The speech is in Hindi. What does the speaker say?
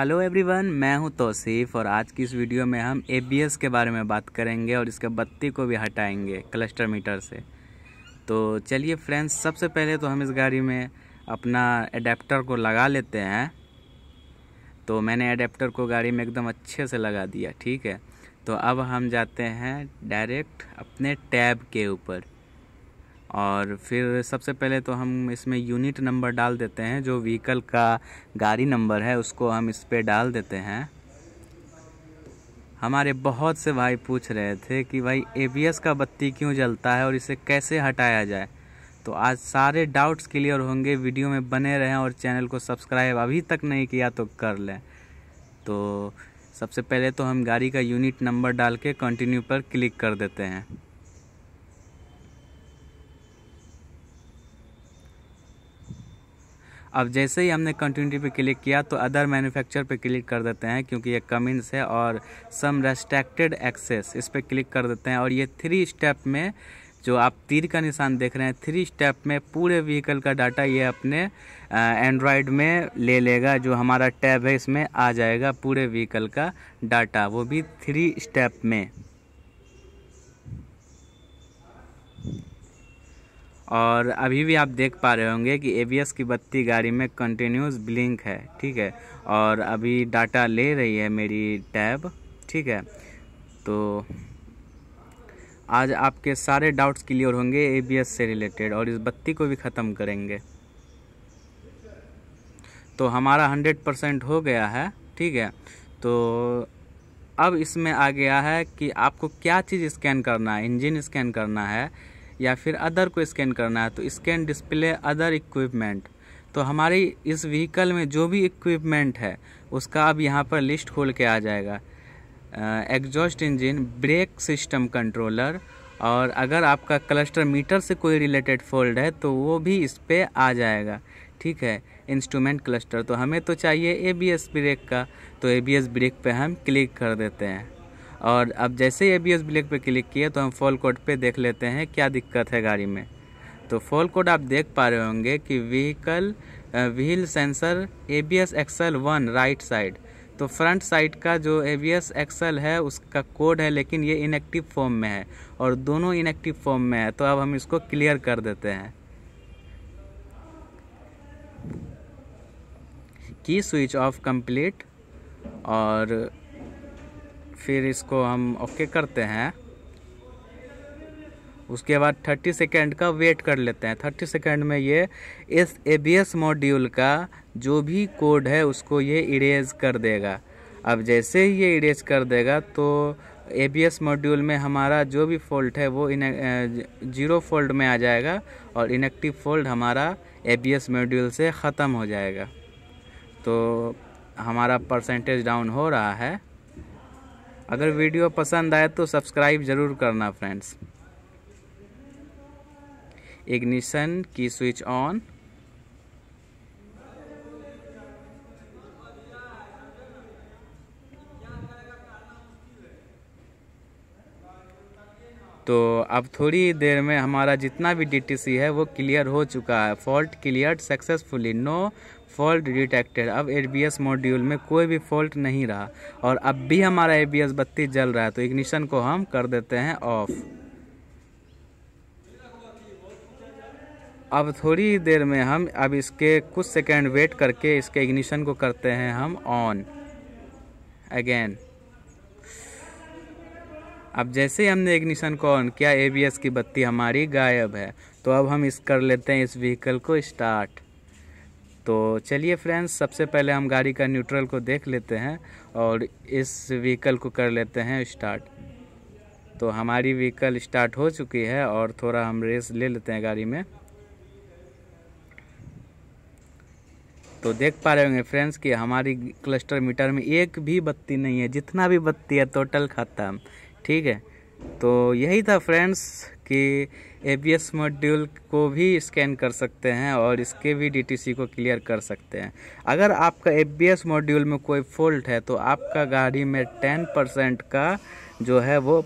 हेलो एवरीवन मैं हूं तौसीफ और आज की इस वीडियो में हम एबीएस के बारे में बात करेंगे और इसके बत्ती को भी हटाएंगे क्लस्टर मीटर से तो चलिए फ्रेंड्स सबसे पहले तो हम इस गाड़ी में अपना एडेप्टर को लगा लेते हैं तो मैंने एडेप्टर को गाड़ी में एकदम अच्छे से लगा दिया ठीक है तो अब हम जाते हैं डायरेक्ट अपने टैब के ऊपर और फिर सबसे पहले तो हम इसमें यूनिट नंबर डाल देते हैं जो व्हीकल का गाड़ी नंबर है उसको हम इस पर डाल देते हैं हमारे बहुत से भाई पूछ रहे थे कि भाई एबीएस का बत्ती क्यों जलता है और इसे कैसे हटाया जाए तो आज सारे डाउट्स क्लियर होंगे वीडियो में बने रहें और चैनल को सब्सक्राइब अभी तक नहीं किया तो कर लें तो सबसे पहले तो हम गाड़ी का यूनिट नंबर डाल के कंटिन्यू पर क्लिक कर देते हैं अब जैसे ही हमने कंटिन्यूटी पे क्लिक किया तो अदर मैन्युफैक्चर पे क्लिक कर देते हैं क्योंकि ये कमिंस है और सम रेस्ट्रिक्टेड एक्सेस इस पर क्लिक कर देते हैं और ये थ्री स्टेप में जो आप तीर का निशान देख रहे हैं थ्री स्टेप में पूरे व्हीकल का डाटा ये अपने एंड्रॉयड में ले लेगा जो हमारा टैब है इसमें आ जाएगा पूरे व्हीकल का डाटा वो भी थ्री स्टेप में और अभी भी आप देख पा रहे होंगे कि ए की बत्ती गाड़ी में कंटिन्यूस ब्लिंक है ठीक है और अभी डाटा ले रही है मेरी टैब ठीक है तो आज आपके सारे डाउट्स क्लियर होंगे ए से रिलेटेड और इस बत्ती को भी ख़त्म करेंगे तो हमारा हंड्रेड परसेंट हो गया है ठीक है तो अब इसमें आ गया है कि आपको क्या चीज़ स्कैन करना है इंजन स्कैन करना है या फिर अदर को स्कैन करना है तो स्कैन डिस्प्ले अदर इक्विपमेंट तो हमारी इस व्हीकल में जो भी इक्विपमेंट है उसका अब यहाँ पर लिस्ट खोल के आ जाएगा exhaust engine brake system controller और अगर आपका क्लस्टर मीटर से कोई रिलेटेड फोल्ड है तो वो भी इस पर आ जाएगा ठीक है इंस्ट्रूमेंट क्लस्टर तो हमें तो चाहिए ए बी एस ब्रेक का तो ए बी एस ब्रेक पे हम क्लिक कर देते हैं और अब जैसे ही ए बी एस पर क्लिक किए तो हम फॉल कोड पे देख लेते हैं क्या दिक्कत है गाड़ी में तो फॉल कोड आप देख पा रहे होंगे कि vehicle wheel sensor A B S axle one right side तो फ्रंट साइड का जो ए बी एस एक्सल है उसका कोड है लेकिन ये इनएक्टिव फॉर्म में है और दोनों इनएक्टिव फॉर्म में है तो अब हम इसको क्लियर कर देते हैं की स्विच ऑफ कंप्लीट और फिर इसको हम ओके करते हैं उसके बाद 30 सेकेंड का वेट कर लेते हैं 30 सेकेंड में ये इस ए बी एस मॉड्यूल का जो भी कोड है उसको ये इरेज कर देगा अब जैसे ही ये इरेज कर देगा तो ए बी एस मॉड्यूल में हमारा जो भी फॉल्ट है वो इन जीरो फोल्ड में आ जाएगा और इनेक्टिव फोल्ड हमारा ए बी एस मॉड्यूल से ख़त्म हो जाएगा तो हमारा परसेंटेज डाउन हो रहा है अगर वीडियो पसंद आए तो सब्सक्राइब ज़रूर करना फ्रेंड्स इग्निशन की स्विच ऑन तो अब थोड़ी देर में हमारा जितना भी डीटीसी है वो क्लियर हो चुका है fault clear successfully no fault detected अब एबीएस मॉड्यूल में कोई भी फॉल्ट नहीं रहा और अब भी हमारा एबीएस बत्ती जल रहा है तो इग्निशन को हम कर देते हैं ऑफ अब थोड़ी देर में हम अब इसके कुछ सेकेंड वेट करके इसके इग्निशन को करते हैं हम ऑन अगेन अब जैसे ही हमने इग्निशन को ऑन किया एबीएस की बत्ती हमारी गायब है तो अब हम इस कर लेते हैं इस व्हीकल को स्टार्ट तो चलिए फ्रेंड्स सबसे पहले हम गाड़ी का न्यूट्रल को देख लेते हैं और इस व्हीकल को कर लेते हैं स्टार्ट तो हमारी व्हीकल स्टार्ट हो चुकी है और थोड़ा हम रेस ले लेते हैं गाड़ी में तो देख पा रहे होंगे फ्रेंड्स कि हमारी क्लस्टर मीटर में एक भी बत्ती नहीं है जितना भी बत्ती है टोटल खत्म ठीक है तो यही था फ्रेंड्स कि ए मॉड्यूल को भी स्कैन कर सकते हैं और इसके भी डीटीसी को क्लियर कर सकते हैं अगर आपका ए मॉड्यूल में कोई फॉल्ट है तो आपका गाड़ी में टेन परसेंट का जो है वो